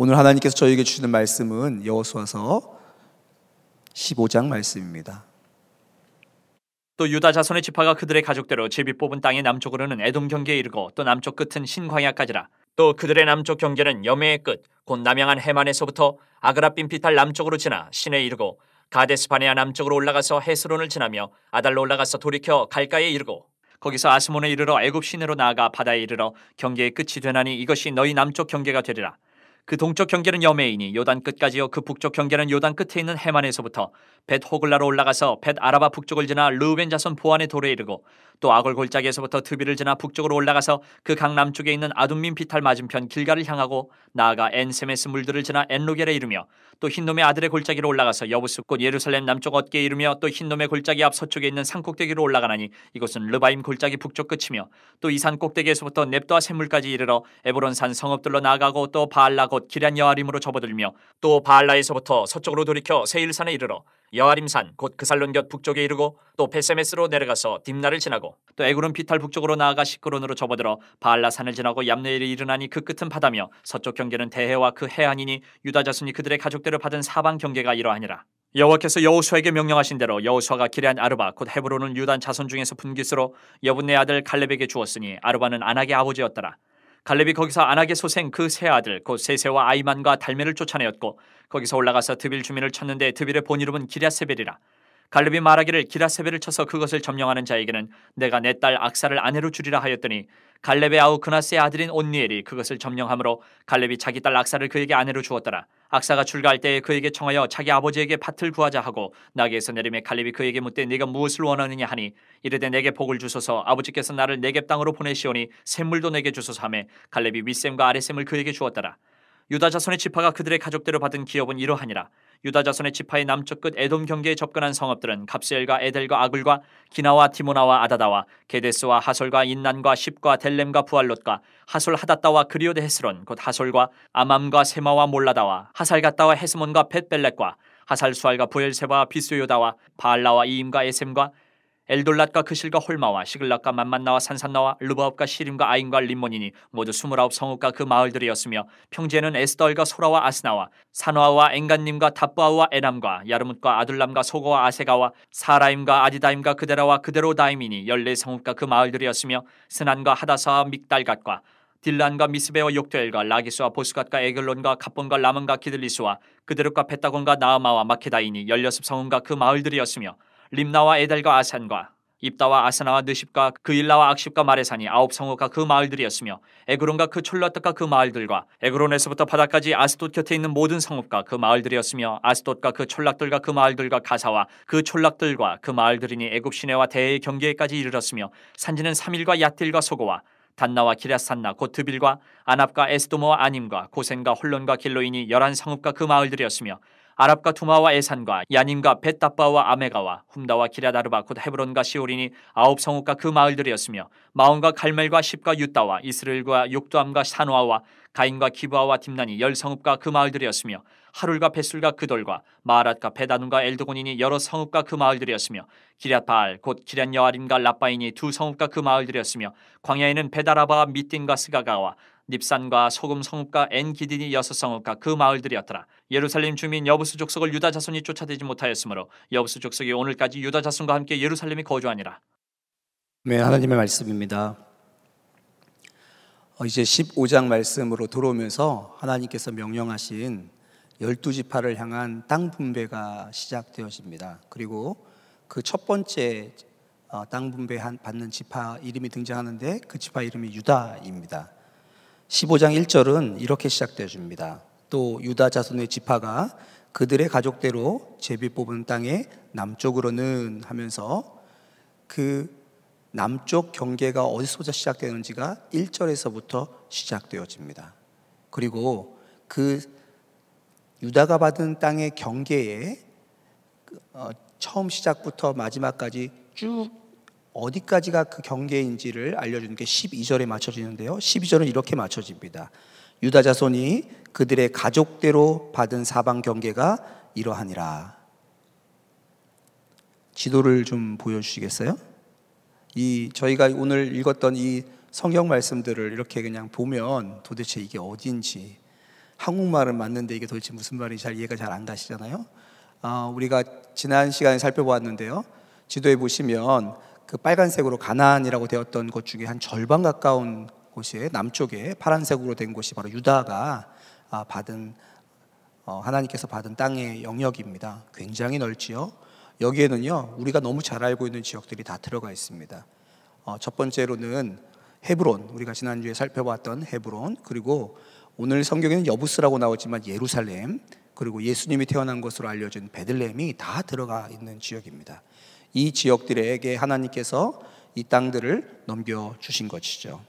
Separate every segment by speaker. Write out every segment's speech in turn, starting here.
Speaker 1: 오늘 하나님께서 저에게 주시는 말씀은 여호수아서 15장 말씀입니다.
Speaker 2: 또 유다 자손의 지파가 그들의 가족대로 제비 뽑은 땅의 남쪽으로는 에돔 경계에 이르고 또 남쪽 끝은 신광야까지라. 또 그들의 남쪽 경계는 여매의 끝, 곧 남양한 해만에서부터 아그라빈 피탈 남쪽으로 지나 신에 이르고 가데스 바네아 남쪽으로 올라가서 헤스론을 지나며 아달로 올라가서 돌이켜 갈가에 이르고 거기서 아스몬에 이르러 애굽 시내로 나아가 바다에 이르러 경계의 끝이 되나니 이것이 너희 남쪽 경계가 되리라. 그 동쪽 경계는 여메인이 요단 끝까지요 그 북쪽 경계는 요단 끝에 있는 해만에서부터 벳 호글라로 올라가서 벳 아라바 북쪽을 지나 르우벤 자손 보안의 도 돌에 이르고 또 아골 골짜기에서부터 드비를 지나 북쪽으로 올라가서 그 강남쪽에 있는 아둔민 비탈 맞은편 길가를 향하고 나아가 엔세메스 물들을 지나 엔로겔에 이르며 또 흰놈의 아들의 골짜기로 올라가서 여부스꽃 예루살렘 남쪽 어깨에 이르며 또 흰놈의 골짜기 앞 서쪽에 있는 산 꼭대기로 올라가나니 이곳은 르바임 골짜기 북쪽 끝이며 또 이산 꼭대기에서부터 넵도와 샘물까지 이르러 에브론산 성읍들로 나아가고 또 바알라 곧 기란 여아림으로 접어들며 또 바알라에서부터 서쪽으로 돌이켜 세일산에 이르러 여아림산 곧 그살론 곁 북쪽에 이르고 또 베세메스로 내려가서 딥나를 지나고 또 에그론 비탈 북쪽으로 나아가 시크론으로 접어들어 바알라산을 지나고 얌네일이 이르나니 그 끝은 바다며 서쪽 경계는 대해와 그 해안이니 유다 자손이 그들의 가족들을 받은 사방 경계가 이러하니라. 여호와께서 여호수아에게 명령하신 대로 여호수아가 기레한 아르바 곧 헤브론을 유단 자손 중에서 분깃으로 여분네 아들 갈렙에게 주었으니 아르바는 안낙의 아버지였더라. 갈렙이 거기서 안하게 소생 그 세 아들 곧 세세와 아이만과 달메를 쫓아내었고 거기서 올라가서 드빌 주민을 쳤는데 드빌의 본 이름은 기랴세벨이라 갈렙이 말하기를 기라세벨을 쳐서 그것을 점령하는 자에게는 내가 내 딸 악사를 아내로 주리라 하였더니 갈렙의 아우 그나스의 아들인 온니엘이 그것을 점령하므로 갈렙이 자기 딸 악사를 그에게 아내로 주었더라. 악사가 출가할 때에 그에게 청하여 자기 아버지에게 밭을 구하자 하고 나귀에서 내림에 갈렙이 그에게 묻되 네가 무엇을 원하느냐 하니 이르되 내게 복을 주소서 아버지께서 나를 내게 땅으로 보내시오니 샘물도 내게 주소서 하매 갈렙이 윗샘과 아랫샘을 그에게 주었더라 유다 자손의 지파가 그들의 가족대로 받은 기업은 이러하니라. 유다 자손의 지파의 남쪽 끝 에돔 경계에 접근한 성읍들은 갑셀과 에델과 아굴과 기나와 티모나와 아다다와 게데스와 하솔과 인난과 십과 델렘과 부알롯과 하솔 하닷다와 그리오데 헤스론 곧 하솔과 아맘과 세마와 몰라다와 하살갔다와 헤스몬과 벳벨렉과 하살수알과 부엘세바 비스요다와 바알라와 이임과 에셈과 엘돌랏과 그실과 홀마와 시글락과 만만나와 산산나와 르바업과 시림과 아인과 림몬이니 모두 스물아홉 성읍과 그 마을들이었으며 평지에는 에스더과 소라와 아스나와 산화와 엥간님과 다바아와 에남과 야르뭇과 아둘람과 소거와 아세가와 사라임과 아디다임과 그데라와 그데로다임이니 열네 성읍과 그 마을들이었으며 스난과 하다사와 믹달갓과 딜란과 미스베어욕토엘과 라기스와 보스갓과 에글론과 갑본과 라몬과 기들리스와 그데룩과 페타곤과 나아마와 마케다이니 열여섯 성읍과 그 마을들이었으며 림나와 에델과 아산과 입다와 아사나와 느십과 그일라와 악십과 마레산이 아홉 성읍과 그 마을들이었으며 에그론과 그 촐라떡과 그 마을들과 에그론에서부터 바다까지 아스돗 곁에 있는 모든 성읍과 그 마을들이었으며 아스돗과 그 촐락들과 그 마을들과 가사와 그 촐락들과 그 마을들이니 애굽 시내와 대해의 경계에까지 이르렀으며 산지는 삼일과 야틸과 소고와 단나와 기라산나 고트빌과 아납과 에스도모와 아님과 고센과 홀론과 길로이니 열한 성읍과 그 마을들이었으며 아랍과 투마와 에산과 야닌과 벳다빠와 아메가와 훔다와 기라다르바 곧 헤브론과 시오린이 아홉 성읍과 그 마을들이었으며 마온과 갈멜과 십과 유다와 이스라엘과 욕두암과 산호아와 가인과 기부아와 딥난이 열 성읍과 그 마을들이었으며 하룰과 베술과 그돌과 마아랏과 베다눈과 엘드곤이니 여러 성읍과 그 마을들이었으며 기랴바알 곧 기랴여아림과 라빠인이 두 성읍과 그 마을들이었으며 광야에는 베다라바와 미띵과 스가가와 립산과 소금 성읍과 엔기딘이 여섯 성읍과 그 마을들이었더라. 예루살렘 주민 여부스 족속을 유다 자손이 쫓아대지 못하였으므로 여부스 족속이 오늘까지 유다 자손과 함께 예루살렘에 거주하니라.
Speaker 1: 네, 하나님의 말씀입니다. 어, 이제 15장 말씀으로 들어오면서 하나님께서 명령하신 열두 지파를 향한 땅 분배가 시작되어집니다. 그리고 그 첫 번째 어, 땅 분배 받는 지파 이름이 등장하는데 그 지파 이름이 유다입니다. 15장 1절은 이렇게 시작되어집니다. 또 유다 자손의 지파가 그들의 가족대로 제비 뽑은 땅의 남쪽으로는 하면서 그 남쪽 경계가 어디서부터 시작되는지가 1절에서부터 시작되어집니다. 그리고 그 유다가 받은 땅의 경계에 어, 처음 시작부터 마지막까지 쭉 어디까지가 그 경계인지를 알려주는 게 12절에 맞춰지는데요. 12절은 이렇게 맞춰집니다. 유다 자손이 그들의 가족대로 받은 사방 경계가 이러하니라. 지도를 좀 보여주시겠어요? 이 저희가 오늘 읽었던 이 성경 말씀들을 이렇게 그냥 보면 도대체 이게 어딘지 한국말은 맞는데 이게 도대체 무슨 말인지 잘 이해가 잘 안 가시잖아요. 아, 우리가 지난 시간에 살펴보았는데요. 지도에 보시면 그 빨간색으로 가나안이라고 되었던 것 중에 한 절반 가까운 곳이에요. 남쪽에 파란색으로 된 곳이 바로 유다가 아, 받은 어, 하나님께서 받은 땅의 영역입니다. 굉장히 넓지요. 여기에는요 우리가 너무 잘 알고 있는 지역들이 다 들어가 있습니다. 어, 첫 번째로는 헤브론 우리가 지난주에 살펴봤던 헤브론 그리고 오늘 성경에는 여부스라고 나오지만 예루살렘 그리고 예수님이 태어난 것으로 알려진 베들레헴이 다 들어가 있는 지역입니다. 이 지역들에게 하나님께서 이 땅들을 넘겨 주신 것이죠.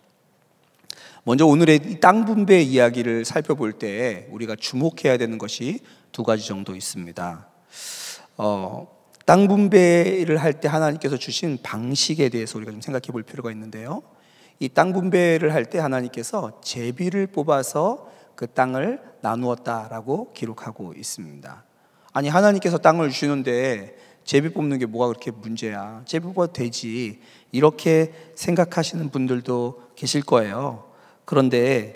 Speaker 1: 먼저 오늘의 땅 분배 이야기를 살펴볼 때 우리가 주목해야 되는 것이 두 가지 정도 있습니다. 어, 땅 분배를 할 때 하나님께서 주신 방식에 대해서 우리가 좀 생각해 볼 필요가 있는데요. 이 땅 분배를 할 때 하나님께서 제비를 뽑아서 그 땅을 나누었다라고 기록하고 있습니다. 아니 하나님께서 땅을 주시는데 제비 뽑는 게 뭐가 그렇게 문제야? 제비 뽑아도 되지. 이렇게 생각하시는 분들도 계실 거예요. 그런데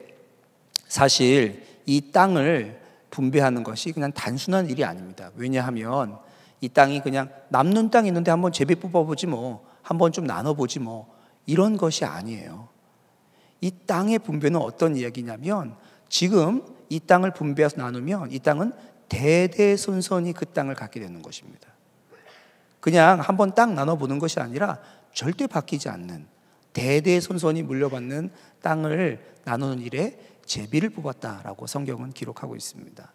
Speaker 1: 사실 이 땅을 분배하는 것이 그냥 단순한 일이 아닙니다. 왜냐하면 이 땅이 그냥 남는 땅이 있는데 한번 제비 뽑아보지 뭐, 한번 좀 나눠보지 뭐, 이런 것이 아니에요. 이 땅의 분배는 어떤 이야기냐면 지금 이 땅을 분배해서 나누면 이 땅은 대대손손이 그 땅을 갖게 되는 것입니다. 그냥 한번 땅 나눠보는 것이 아니라 절대 바뀌지 않는 대대손손이 물려받는 땅을 나누는 일에 제비를 뽑았다라고 성경은 기록하고 있습니다.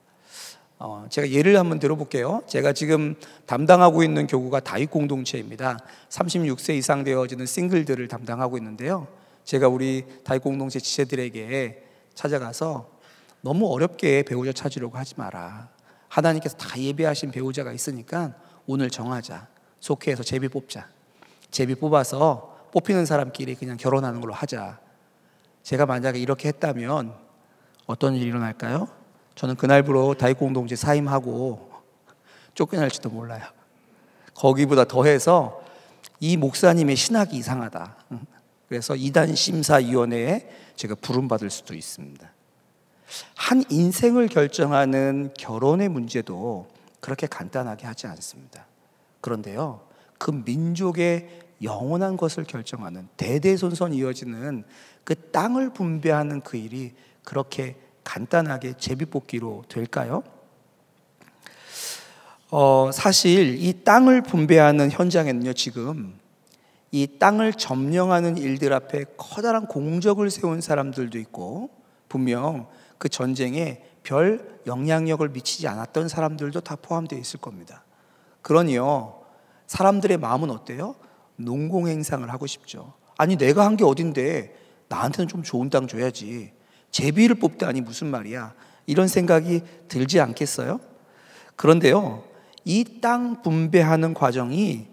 Speaker 1: 어, 제가 예를 한번 들어볼게요. 제가 지금 담당하고 있는 교구가 다윗 공동체입니다. 36세 이상 되어지는 싱글들을 담당하고 있는데요. 제가 우리 다윗 공동체 지체들에게 찾아가서 너무 어렵게 배우자 찾으려고 하지 마라. 하나님께서 다 예배하신 배우자가 있으니까 오늘 정하자. 속회에서 제비 뽑자. 제비 뽑아서 뽑히는 사람끼리 그냥 결혼하는 걸로 하자. 제가 만약에 이렇게 했다면 어떤 일이 일어날까요? 저는 그날부로 다윗공동체 사임하고 쫓겨날지도 몰라요. 거기보다 더해서 이 목사님의 신학이 이상하다. 그래서 이단 심사위원회에 제가 부름받을 수도 있습니다. 한 인생을 결정하는 결혼의 문제도 그렇게 간단하게 하지 않습니다. 그런데요, 그 민족의 영원한 것을 결정하는 대대손손 이어지는 그 땅을 분배하는 그 일이 그렇게 간단하게 제비뽑기로 될까요? 어, 사실 이 땅을 분배하는 현장에는요, 지금 이 땅을 점령하는 일들 앞에 커다란 공적을 세운 사람들도 있고, 분명 그 전쟁에 별 영향력을 미치지 않았던 사람들도 다 포함되어 있을 겁니다. 그러니요, 사람들의 마음은 어때요? 농공행상을 하고 싶죠. 아니 내가 한 게 어딘데 나한테는 좀 좋은 땅 줘야지. 제비를 뽑다니 무슨 말이야. 이런 생각이 들지 않겠어요? 그런데요. 이 땅 분배하는 과정이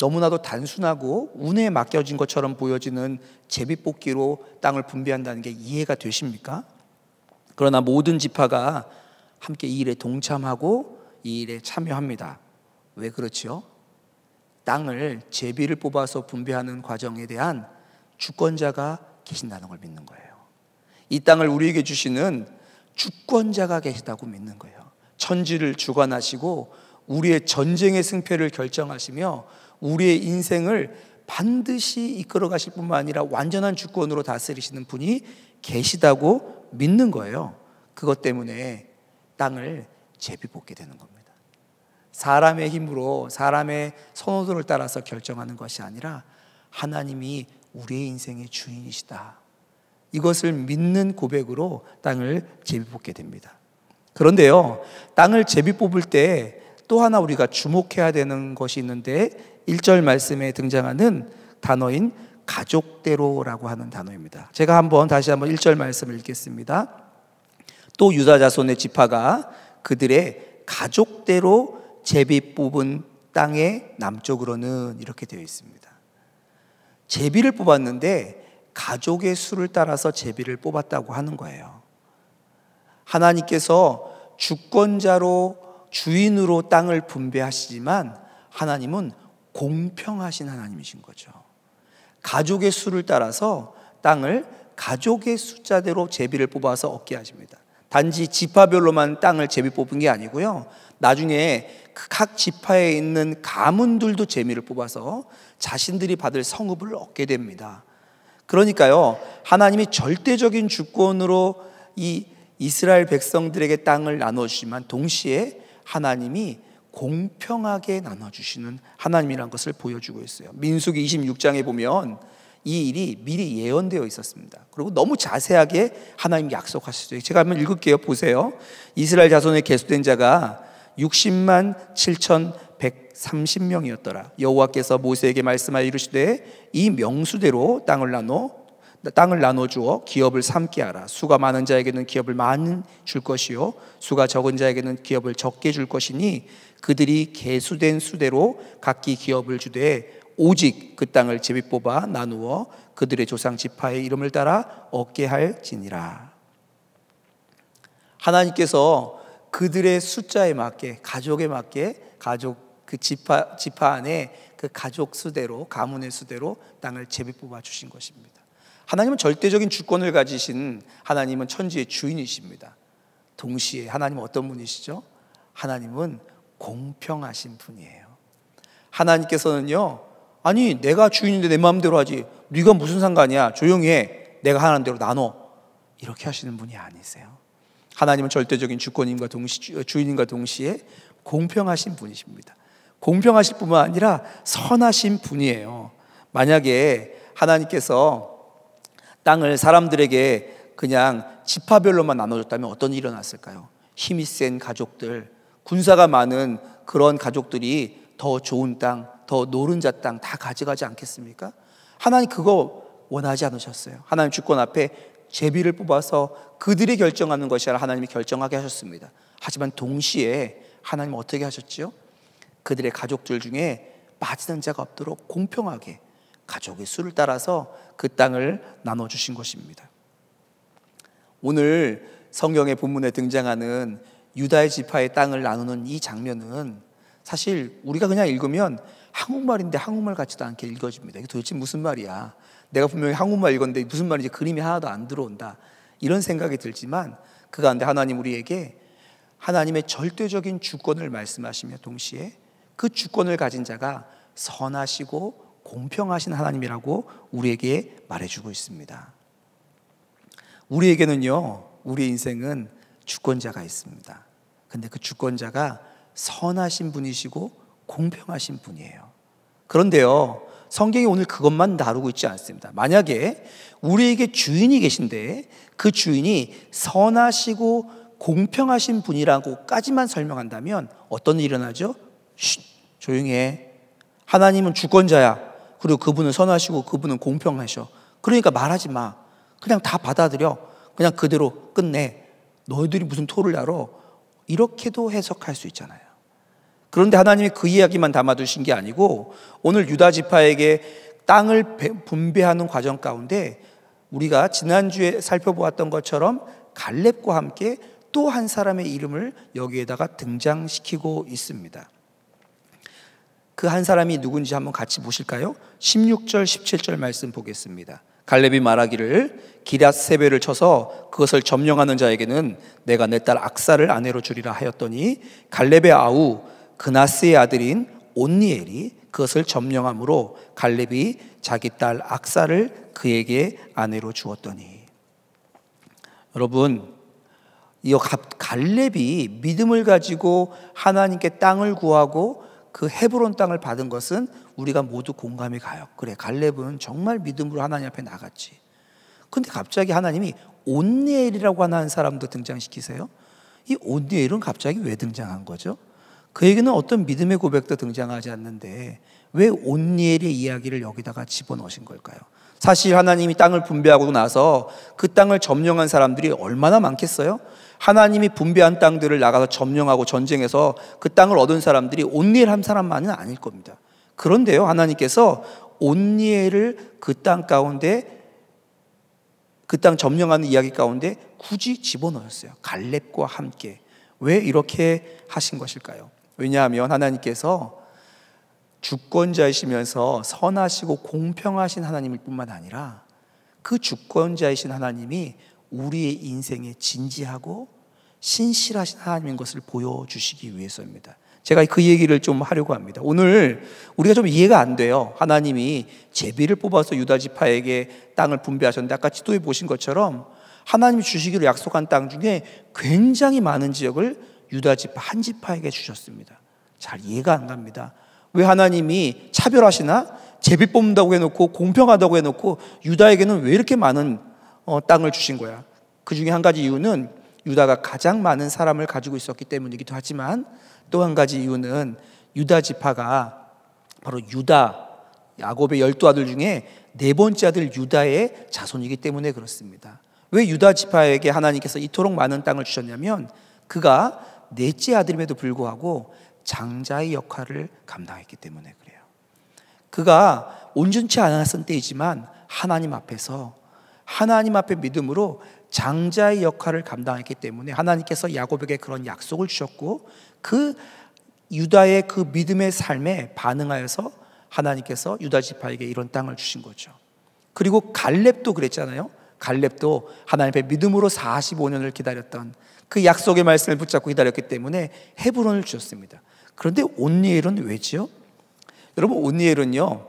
Speaker 1: 너무나도 단순하고 운에 맡겨진 것처럼 보여지는 제비뽑기로 땅을 분배한다는 게 이해가 되십니까? 그러나 모든 지파가 함께 이 일에 동참하고 이 일에 참여합니다. 왜 그렇지요? 땅을 제비를 뽑아서 분배하는 과정에 대한 주권자가 계신다는 걸 믿는 거예요. 이 땅을 우리에게 주시는 주권자가 계시다고 믿는 거예요. 천지를 주관하시고 우리의 전쟁의 승패를 결정하시며 우리의 인생을 반드시 이끌어 가실 뿐만 아니라 완전한 주권으로 다스리시는 분이 계시다고 믿는 거예요. 그것 때문에 땅을 제비 뽑게 되는 겁니다. 사람의 힘으로 사람의 선호도를 따라서 결정하는 것이 아니라 하나님이 우리의 인생의 주인이시다. 이것을 믿는 고백으로 땅을 제비 뽑게 됩니다. 그런데요, 땅을 제비 뽑을 때 또 하나 우리가 주목해야 되는 것이 있는데 1절 말씀에 등장하는 단어인 가족대로라고 하는 단어입니다. 제가 한번 다시 한번 1절 말씀을 읽겠습니다. 또 유다 자손의 지파가 그들의 가족대로 제비 뽑은 땅의 남쪽으로는 이렇게 되어 있습니다. 제비를 뽑았는데 가족의 수를 따라서 제비를 뽑았다고 하는 거예요. 하나님께서 주권자로 주인으로 땅을 분배하시지만 하나님은 공평하신 하나님이신 거죠. 가족의 수를 따라서 땅을 가족의 숫자대로 제비를 뽑아서 얻게 하십니다. 단지 지파별로만 땅을 제비 뽑은 게 아니고요. 나중에 각 지파에 있는 가문들도 재미를 뽑아서 자신들이 받을 성읍을 얻게 됩니다. 그러니까요, 하나님이 절대적인 주권으로 이 이스라엘 백성들에게 땅을 나눠주지만 동시에 하나님이 공평하게 나눠주시는 하나님이란 것을 보여주고 있어요. 민수기 26장에 보면 이 일이 미리 예언되어 있었습니다. 그리고 너무 자세하게 하나님 약속하시죠. 제가 한번 읽을게요. 보세요. 이스라엘 자손의 계수된 자가 60만 7,130명이었더라. 여호와께서 모세에게 말씀하여 이르시되 이 명수대로 땅을 나눠 땅을 나눠 주어 기업을 삼게 하라. 수가 많은 자에게는 기업을 많은 줄 것이요 수가 적은 자에게는 기업을 적게 줄 것이니 그들이 계수된 수대로 각기 기업을 주되 오직 그 땅을 제비 뽑아 나누어 그들의 조상 지파의 이름을 따라 얻게 할지니라. 하나님께서 그들의 숫자에 맞게 가족에 맞게 가족 그 지파 지파 안에 그 가족 수대로 가문의 수대로 땅을 제비 뽑아 주신 것입니다. 하나님은 절대적인 주권을 가지신 하나님은 천지의 주인이십니다. 동시에 하나님 어떤 분이시죠? 하나님은 공평하신 분이에요. 하나님께서는요. 아니 내가 주인인데 내 마음대로 하지. 네가 무슨 상관이야. 조용히 해. 내가 하는 대로 나눠. 이렇게 하시는 분이 아니세요. 하나님은 절대적인 주권인과 동시, 주인과 동시에 공평하신 분이십니다. 공평하실 뿐만 아니라 선하신 분이에요. 만약에 하나님께서 땅을 사람들에게 그냥 지파별로만 나눠줬다면 어떤 일이 일어났을까요? 힘이 센 가족들, 군사가 많은 그런 가족들이 더 좋은 땅, 더 노른자 땅 다 가져가지 않겠습니까? 하나님 그거 원하지 않으셨어요. 하나님 주권 앞에 제비를 뽑아서 그들이 결정하는 것이 아니라 하나님이 결정하게 하셨습니다. 하지만 동시에 하나님 어떻게 하셨지 그들의 가족들 중에 빠지는 자가 없도록 공평하게 가족의 수를 따라서 그 땅을 나눠 주신 것입니다. 오늘 성경의 본문에 등장하는 유다의 지파의 땅을 나누는 이 장면은 사실 우리가 그냥 읽으면 한국말인데 한국말 같지도 않게 읽어집니다. 이게 도대체 무슨 말이야? 내가 분명히 한국말 읽었는데 무슨 말인지 그림이 하나도 안 들어온다. 이런 생각이 들지만 그 가운데 하나님 우리에게 하나님의 절대적인 주권을 말씀하시며 동시에 그 주권을 가진 자가 선하시고 공평하신 하나님이라고 우리에게 말해주고 있습니다. 우리에게는요, 우리 인생은 주권자가 있습니다. 근데 그 주권자가 선하신 분이시고 공평하신 분이에요. 그런데요, 성경이 오늘 그것만 다루고 있지 않습니다. 만약에 우리에게 주인이 계신데 그 주인이 선하시고 공평하신 분이라고까지만 설명한다면 어떤 일이 일어나죠? 쉿, 조용해. 하나님은 주권자야. 그리고 그분은 선하시고 그분은 공평하셔. 그러니까 말하지 마. 그냥 다 받아들여. 그냥 그대로 끝내. 너희들이 무슨 토를 알아? 이렇게도 해석할 수 있잖아요. 그런데 하나님이 그 이야기만 담아두신 게 아니고 오늘 유다 지파에게 땅을 분배하는 과정 가운데 우리가 지난주에 살펴보았던 것처럼 갈렙과 함께 또 한 사람의 이름을 여기에다가 등장시키고 있습니다. 그 한 사람이 누군지 한번 같이 보실까요? 16절, 17절 말씀 보겠습니다. 갈렙이 말하기를 기랏 세배를 쳐서 그것을 점령하는 자에게는 내가 내 딸 악사를 아내로 주리라 하였더니 갈렙의 아우 그나스의 아들인 온니엘이 그것을 점령함으로 갈렙이 자기 딸 악사를 그에게 아내로 주었더니 여러분 이 갈렙이 믿음을 가지고 하나님께 땅을 구하고 그 헤브론 땅을 받은 것은 우리가 모두 공감이 가요. 그래 갈렙은 정말 믿음으로 하나님 앞에 나갔지. 근데 갑자기 하나님이 온니엘이라고 하는 사람도 등장시키세요. 이 온니엘은 갑자기 왜 등장한 거죠? 그에게는 어떤 믿음의 고백도 등장하지 않는데 왜 온니엘의 이야기를 여기다가 집어넣으신 걸까요? 사실 하나님이 땅을 분배하고 나서 그 땅을 점령한 사람들이 얼마나 많겠어요? 하나님이 분배한 땅들을 나가서 점령하고 전쟁해서 그 땅을 얻은 사람들이 온니엘 한 사람만은 아닐 겁니다. 그런데요, 하나님께서 온니엘을 그 땅 가운데 그 땅 점령하는 이야기 가운데 굳이 집어넣었어요. 갈렙과 함께. 왜 이렇게 하신 것일까요? 왜냐하면 하나님께서 주권자이시면서 선하시고 공평하신 하나님일 뿐만 아니라 그 주권자이신 하나님이 우리의 인생에 진지하고 신실하신 하나님인 것을 보여주시기 위해서입니다. 제가 그 얘기를 좀 하려고 합니다. 오늘 우리가 좀 이해가 안 돼요. 하나님이 제비를 뽑아서 유다지파에게 땅을 분배하셨는데 아까 지도에 보신 것처럼 하나님이 주시기로 약속한 땅 중에 굉장히 많은 지역을 유다 지파 한 지파에게 주셨습니다. 잘 이해가 안 갑니다. 왜 하나님이 차별하시나? 제비 뽑는다고 해놓고 공평하다고 해놓고 유다에게는 왜 이렇게 많은 어, 땅을 주신 거야? 그 중에 한 가지 이유는 유다가 가장 많은 사람을 가지고 있었기 때문이기도 하지만 또 한 가지 이유는 유다 지파가 바로 유다 야곱의 열두 아들 중에 네 번째 아들 유다의 자손이기 때문에 그렇습니다. 왜 유다 지파에게 하나님께서 이토록 많은 땅을 주셨냐면 그가 넷째 아들임에도 불구하고 장자의 역할을 감당했기 때문에 그래요. 그가 온전치 않았을 때이지만 하나님 앞에서 하나님 앞에 믿음으로 장자의 역할을 감당했기 때문에 하나님께서 야곱에게 그런 약속을 주셨고 그 유다의 그 믿음의 삶에 반응하여서 하나님께서 유다 지파에게 이런 땅을 주신 거죠. 그리고 갈렙도 그랬잖아요. 갈렙도 하나님 앞에 믿음으로 45년을 기다렸던 그 약속의 말씀을 붙잡고 기다렸기 때문에 헤브론을 주셨습니다. 그런데 온니엘은 왜지요? 여러분 온니엘은요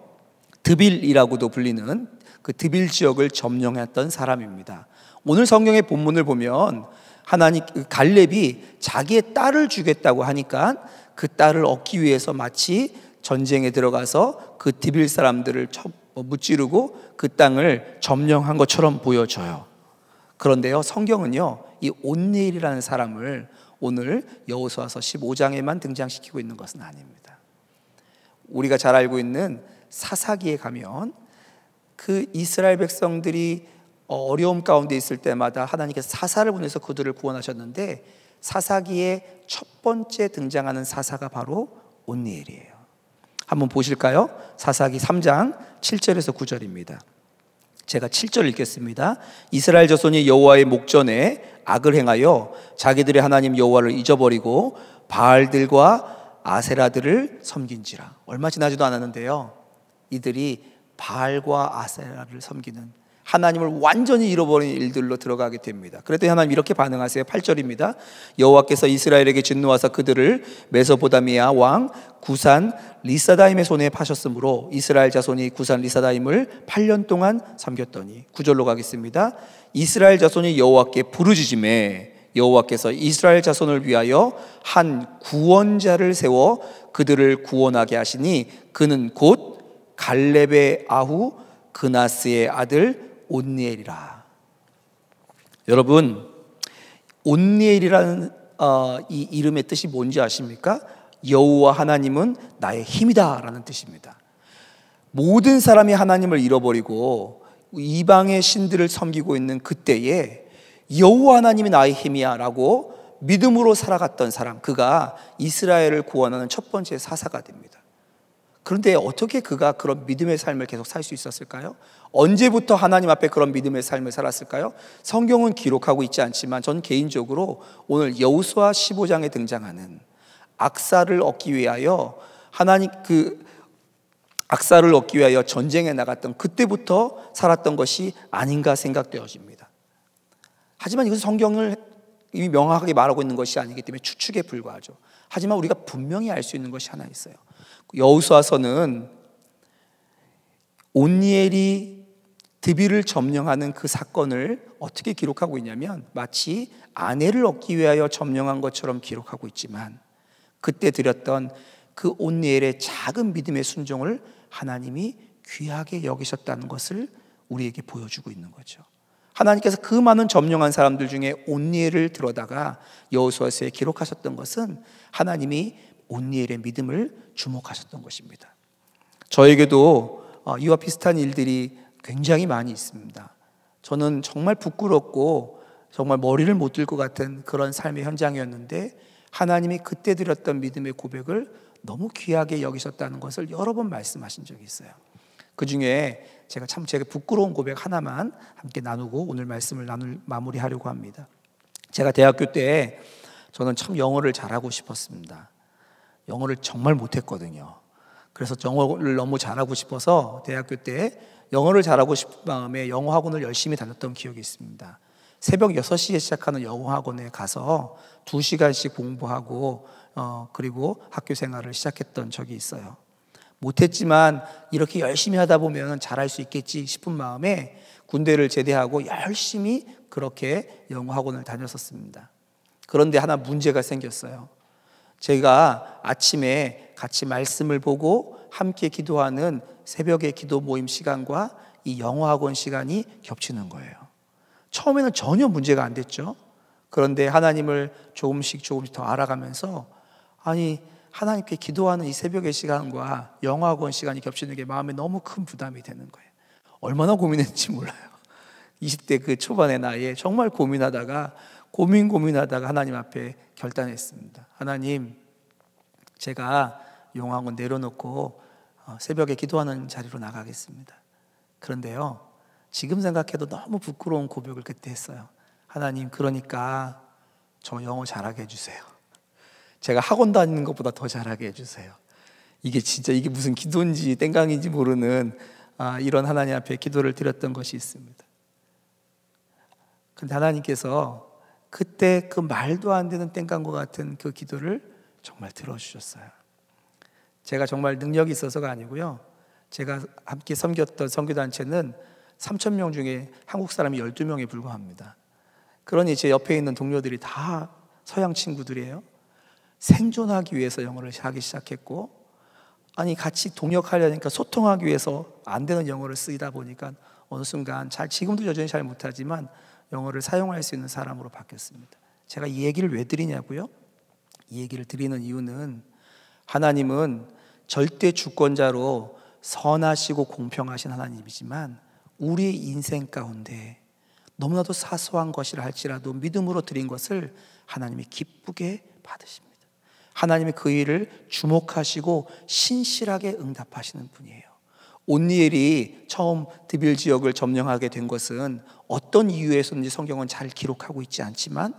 Speaker 1: 드빌이라고도 불리는 그 드빌 지역을 점령했던 사람입니다. 오늘 성경의 본문을 보면 하나님 그 갈렙이 자기의 딸을 주겠다고 하니까 그 딸을 얻기 위해서 마치 전쟁에 들어가서 그 드빌 사람들을 뭐 무찌르고 그 땅을 점령한 것처럼 보여져요. 그런데요, 성경은요, 이 온네일이라는 사람을 오늘 여호수아서 15장에만 등장시키고 있는 것은 아닙니다. 우리가 잘 알고 있는 사사기에 가면 그 이스라엘 백성들이 어려움 가운데 있을 때마다 하나님께서 사사를 보내서 그들을 구원하셨는데 사사기에 첫 번째 등장하는 사사가 바로 온니엘이에요. 한번 보실까요? 사사기 3장 7절에서 9절입니다. 제가 7절 읽겠습니다. 이스라엘 자손이 여호와의 목전에 악을 행하여 자기들의 하나님 여호와를 잊어버리고 바알들과 아세라들을 섬긴지라. 얼마 지나지도 않았는데요. 이들이 바알과 아세라를 섬기는 하나님을 완전히 잃어버린 일들로 들어가게 됩니다. 그랬더니 하나님 이렇게 반응하세요. 8절입니다. 여호와께서 이스라엘에게 진노하사 그들을 메소보다미아 왕 구산 리사다임의 손에 파셨으므로 이스라엘 자손이 구산 리사다임을 8년 동안 삼겼더니 9절로 가겠습니다. 이스라엘 자손이 여호와께 부르짖음에 여호와께서 이스라엘 자손을 위하여 한 구원자를 세워 그들을 구원하게 하시니 그는 곧 갈렙의 아후 그나스의 아들 온니엘이라. 여러분, 온니엘이라는 어, 이 이름의 뜻이 뭔지 아십니까? 여호와 하나님은 나의 힘이다라는 뜻입니다. 모든 사람이 하나님을 잃어버리고 이방의 신들을 섬기고 있는 그때에 여호와 하나님이 나의 힘이야라고 믿음으로 살아갔던 사람 그가 이스라엘을 구원하는 첫 번째 사사가 됩니다. 그런데 어떻게 그가 그런 믿음의 삶을 계속 살 수 있었을까요? 언제부터 하나님 앞에 그런 믿음의 삶을 살았을까요? 성경은 기록하고 있지 않지만 전 개인적으로 오늘 여우수와 15장에 등장하는 악사를 얻기 위하여 하나님 그 악사를 얻기 위하여 전쟁에 나갔던 그때부터 살았던 것이 아닌가 생각되어집니다. 하지만 이건 성경을 이미 명확하게 말하고 있는 것이 아니기 때문에 추측에 불과하죠. 하지만 우리가 분명히 알 수 있는 것이 하나 있어요. 여우수와서는 온니엘이 드비를 점령하는 그 사건을 어떻게 기록하고 있냐면 마치 아내를 얻기 위하여 점령한 것처럼 기록하고 있지만 그때 드렸던 그 온니엘의 작은 믿음의 순종을 하나님이 귀하게 여기셨다는 것을 우리에게 보여주고 있는 거죠. 하나님께서 그 많은 점령한 사람들 중에 온니엘을 들어다가 여호수아서에 기록하셨던 것은 하나님이 온니엘의 믿음을 주목하셨던 것입니다. 저에게도 어, 이와 비슷한 일들이 굉장히 많이 있습니다. 저는 정말 부끄럽고 정말 머리를 못 들 것 같은 그런 삶의 현장이었는데 하나님이 그때 드렸던 믿음의 고백을 너무 귀하게 여기셨다는 것을 여러 번 말씀하신 적이 있어요. 그 중에 제가 참 제가 부끄러운 고백 하나만 함께 나누고 오늘 말씀을 나눌 마무리하려고 합니다. 제가 대학교 때 저는 참 영어를 잘하고 싶었습니다. 영어를 정말 못했거든요. 그래서 영어를 너무 잘하고 싶어서 대학교 때 영어를 잘하고 싶은 마음에 영어 학원을 열심히 다녔던 기억이 있습니다. 새벽 6시에 시작하는 영어 학원에 가서 2시간씩 공부하고 어, 그리고 학교 생활을 시작했던 적이 있어요. 못했지만 이렇게 열심히 하다 보면 잘할 수 있겠지 싶은 마음에 군대를 제대하고 열심히 그렇게 영어 학원을 다녔었습니다. 그런데 하나 문제가 생겼어요. 제가 아침에 같이 말씀을 보고 함께 기도하는 새벽의 기도 모임 시간과 이 영어학원 시간이 겹치는 거예요. 처음에는 전혀 문제가 안 됐죠. 그런데 하나님을 조금씩 조금씩 더 알아가면서 아니 하나님께 기도하는 이 새벽의 시간과 영어학원 시간이 겹치는 게 마음에 너무 큰 부담이 되는 거예요. 얼마나 고민했는지 몰라요. 20대 그 초반의 나이에 정말 고민하다가 고민 고민하다가 하나님 앞에 결단했습니다. 하나님, 제가 용하고 내려놓고 어, 새벽에 기도하는 자리로 나가겠습니다. 그런데요, 지금 생각해도 너무 부끄러운 고백을 그때 했어요. 하나님, 그러니까 저 영어 잘하게 해주세요. 제가 학원 다니는 것보다 더 잘하게 해주세요. 이게 진짜 이게 무슨 기도인지 땡강인지 모르는 아, 이런 하나님 앞에 기도를 드렸던 것이 있습니다. 근데 하나님께서 그때 그 말도 안 되는 땡깡과 같은 그 기도를 정말 들어주셨어요. 제가 정말 능력이 있어서가 아니고요. 제가 함께 섬겼던 선교단체는 3천 명 중에 한국 사람이 12명에 불과합니다. 그러니 제 옆에 있는 동료들이 다 서양 친구들이에요. 생존하기 위해서 영어를 하기 시작했고, 아니 같이 동역하려니까 소통하기 위해서 안 되는 영어를 쓰다 보니까 어느 순간 잘 지금도 여전히 잘 못하지만 영어를 사용할 수 있는 사람으로 바뀌었습니다. 제가 이 얘기를 왜 드리냐고요? 이 얘기를 드리는 이유는 하나님은 절대 주권자로 선하시고 공평하신 하나님이지만 우리 인생 가운데 너무나도 사소한 것이라 할지라도 믿음으로 드린 것을 하나님이 기쁘게 받으십니다. 하나님의 그 일을 주목하시고 신실하게 응답하시는 분이에요. 온니엘이 처음 드빌 지역을 점령하게 된 것은 어떤 이유에서인지 성경은 잘 기록하고 있지 않지만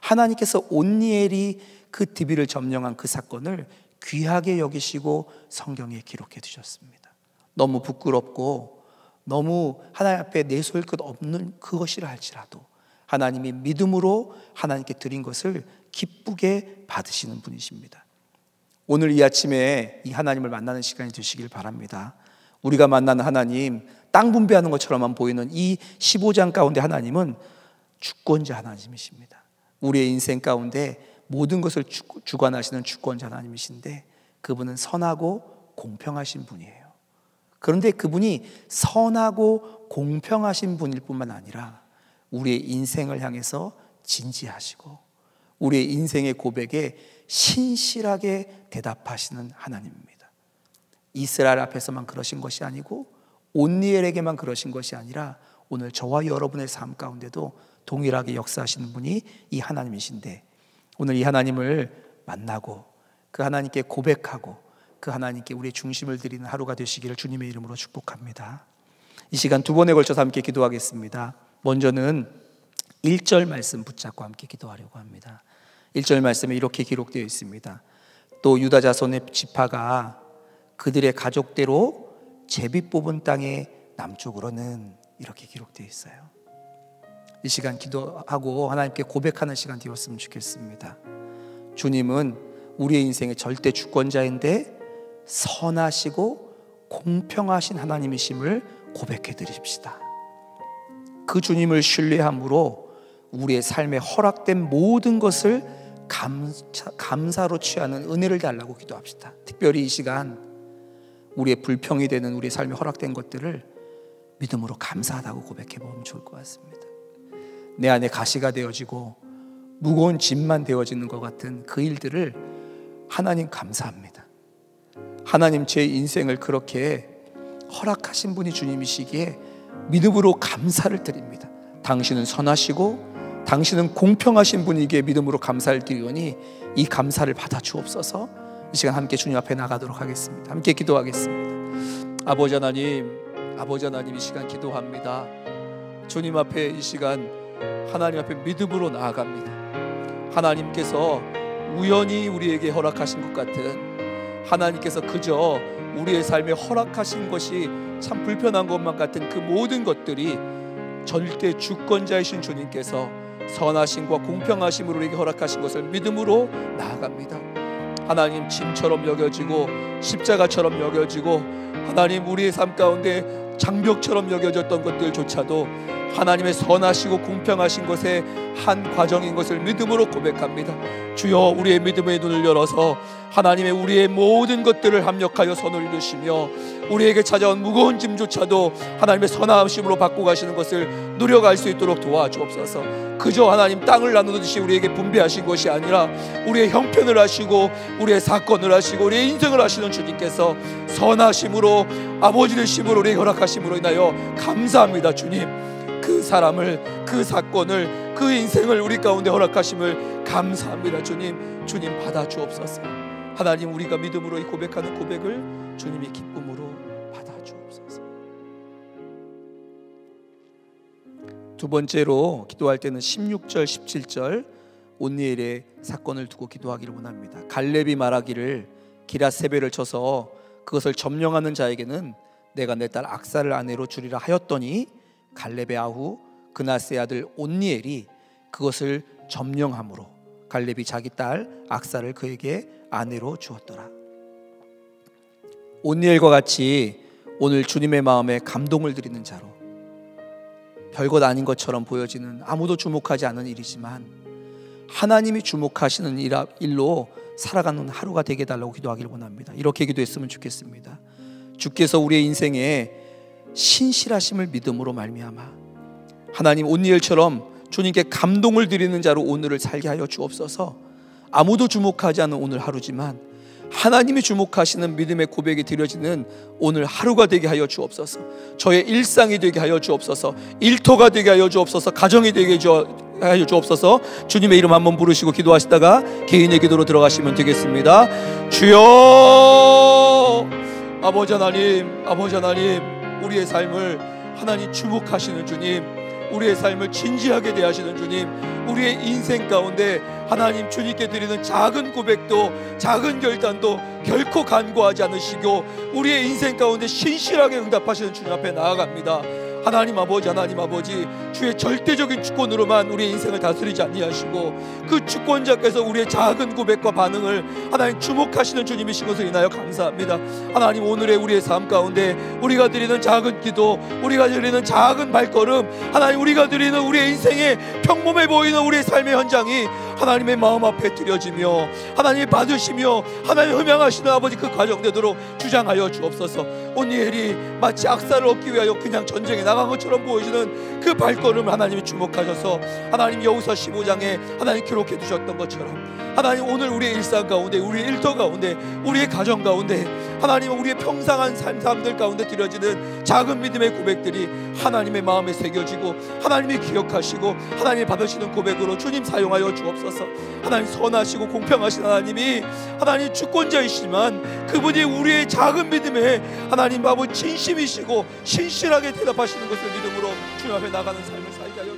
Speaker 1: 하나님께서 온니엘이 그 디비를 점령한 그 사건을 귀하게 여기시고 성경에 기록해 두셨습니다. 너무 부끄럽고 너무 하나님 앞에 내소일 것 없는 그것이라 할지라도 하나님이 믿음으로 하나님께 드린 것을 기쁘게 받으시는 분이십니다. 오늘 이 아침에 이 하나님을 만나는 시간이 되시길 바랍니다. 우리가 만난 하나님, 땅 분배하는 것처럼만 보이는 이 15장 가운데 하나님은 주권자 하나님이십니다. 우리의 인생 가운데 모든 것을 주관하시는 주권자 하나님이신데 그분은 선하고 공평하신 분이에요. 그런데 그분이 선하고 공평하신 분일 뿐만 아니라 우리의 인생을 향해서 진지하시고 우리의 인생의 고백에 신실하게 대답하시는 하나님입니다. 이스라엘 앞에서만 그러신 것이 아니고 온니엘에게만 그러신 것이 아니라 오늘 저와 여러분의 삶 가운데도 동일하게 역사하시는 분이 이 하나님이신데 오늘 이 하나님을 만나고 그 하나님께 고백하고 그 하나님께 우리의 중심을 드리는 하루가 되시기를 주님의 이름으로 축복합니다. 이 시간 두 번에 걸쳐서 함께 기도하겠습니다. 먼저는 1절 말씀 붙잡고 함께 기도하려고 합니다. 1절 말씀에 이렇게 기록되어 있습니다. 또 유다 자손의 지파가 그들의 가족대로 제비 뽑은 땅의 남쪽으로는 이렇게 기록되어 있어요. 이 시간 기도하고 하나님께 고백하는 시간 되었으면 좋겠습니다. 주님은 우리의 인생의 절대 주권자인데 선하시고 공평하신 하나님이심을 고백해 드립시다. 그 주님을 신뢰함으로 우리의 삶에 허락된 모든 것을 감사, 감사로 취하는 은혜를 달라고 기도합시다. 특별히 이 시간 우리의 불평이 되는 우리의 삶이 허락된 것들을 믿음으로 감사하다고 고백해 보면 좋을 것 같습니다. 내 안에 가시가 되어지고 무거운 짐만 되어지는 것 같은 그 일들을 하나님 감사합니다. 하나님 제 인생을 그렇게 허락하신 분이 주님이시기에 믿음으로 감사를 드립니다. 당신은 선하시고 당신은 공평하신 분에 믿음으로 감사를 드리오니 이 감사를 받아 주옵소서. 이 시간 함께 주님 앞에 나가도록 하겠습니다. 함께
Speaker 3: 기도하겠습니다. 아버지 하나님, 아버지 하나님 이 시간 기도합니다. 주님 앞에 이 시간 하나님 앞에 믿음으로 나아갑니다. 하나님께서 우연히 우리에게 허락하신 것 같은 하나님께서 그저 우리의 삶에 허락하신 것이 참 불편한 것만 같은 그 모든 것들이 절대 주권자이신 주님께서 선하심과 공평하심으로 우리에게 허락하신 것을 믿음으로 나아갑니다. 하나님 짐처럼 여겨지고 십자가처럼 여겨지고 하나님 우리의 삶 가운데 장벽처럼 여겨졌던 것들조차도 하나님의 선하시고 공평하신 것의 한 과정인 것을 믿음으로 고백합니다. 주여 우리의 믿음의 눈을 열어서 하나님의 우리의 모든 것들을 합력하여 선을 이루시며 우리에게 찾아온 무거운 짐조차도 하나님의 선하심으로 바꾸 가시는 것을 누려갈 수 있도록 도와주옵소서. 그저 하나님 땅을 나누듯이 우리에게 분배하신 것이 아니라 우리의 형편을 하시고 우리의 사건을 하시고 우리의 인생을 하시는 주님께서 선하심으로 아버지의 심으로 우리에게 허락하심으로 인하여 감사합니다 주님. 그 사람을 그 사건을 그 인생을 우리 가운데 허락하심을 감사합니다 주님 주님 받아 주옵소서 하나님 우리가 믿음으로 이 고백하는 고백을 주님이 기쁨으로 받아 주옵소서
Speaker 1: 두 번째로 기도할 때는 16절 17절 온니엘의 사건을 두고 기도하기를 원합니다 갈렙이 말하기를 기라세벨을 쳐서 그것을 점령하는 자에게는 내가 내 딸 악사를 아내로 주리라 하였더니 갈렙의 아후 그나스의 아들 온니엘이 그것을 점령함으로 갈렙이 자기 딸 악사를 그에게 아내로 주었더라. 온니엘과 같이 오늘 주님의 마음에 감동을 드리는 자로 별것 아닌 것처럼 보여지는 아무도 주목하지 않은 일이지만 하나님이 주목하시는 일로 살아가는 하루가 되게 달라고 기도하길 기 원합니다. 이렇게 기도했으면 좋겠습니다.
Speaker 3: 주께서 우리의 인생에 신실하심을 믿음으로 말미암아 하나님 온니엘처럼 주님께 감동을 드리는 자로 오늘을 살게 하여 주옵소서. 아무도 주목하지 않은 오늘 하루지만 하나님이 주목하시는 믿음의 고백이 드려지는 오늘 하루가 되게 하여 주옵소서. 저의 일상이 되게 하여 주옵소서. 일터가 되게 하여 주옵소서. 가정이 되게 하여 주옵소서. 주님의 이름 한번 부르시고 기도하시다가 개인의 기도로 들어가시면 되겠습니다. 주여 아버지 하나님, 아버지 하나님. 우리의 삶을 하나님 주목하시는 주님 우리의 삶을 진지하게 대하시는 주님, 우리의 인생 가운데 하나님 주님께 드리는 작은 고백도 작은 결단도 결코 간과하지 않으시고 우리의 인생 가운데 신실하게 응답하시는 주님 앞에 나아갑니다. 하나님 아버지 하나님 아버지 주의 절대적인 주권으로만 우리의 인생을 다스리지 아니하시고 그 주권자께서 우리의 작은 고백과 반응을 하나님 주목하시는 주님이신 것을 인하여 감사합니다 하나님 오늘의 우리의 삶 가운데 우리가 드리는 작은 기도 우리가 드리는 작은 발걸음 하나님 우리가 드리는 우리의 인생의 평범해 보이는 우리의 삶의 현장이 하나님의 마음 앞에 드려지며 하나님 받으시며 하나님 흠양하시는 아버지 그 가정되도록 주장하여 주옵소서 온니엘이 마치 악사를 얻기 위하여 그냥 전쟁에 나간 것처럼 보여지는 그 발걸음을 하나님이 주목하셔서 하나님 여우사 15장에 하나님 기록해 두셨던 것처럼 하나님 오늘 우리의 일상 가운데 우리의 일터 가운데 우리의 가정 가운데 하나님 은 우리의 평상한 삶들 사람 가운데 드려지는 작은 믿음의 고백들이 하나님의 마음에 새겨지고 하나님이 기억하시고 하나님이 받으시는 고백으로 주님 사용하여 주옵소서 하나님 선하시고 공평하신 하나님이 하나님 주권자이시지만 그분이 우리의 작은 믿음에 하나님 마음을 진심이시고 신실하게 대답하시는 것을 믿음으로 주님 앞에 나가는 삶을 살게 하여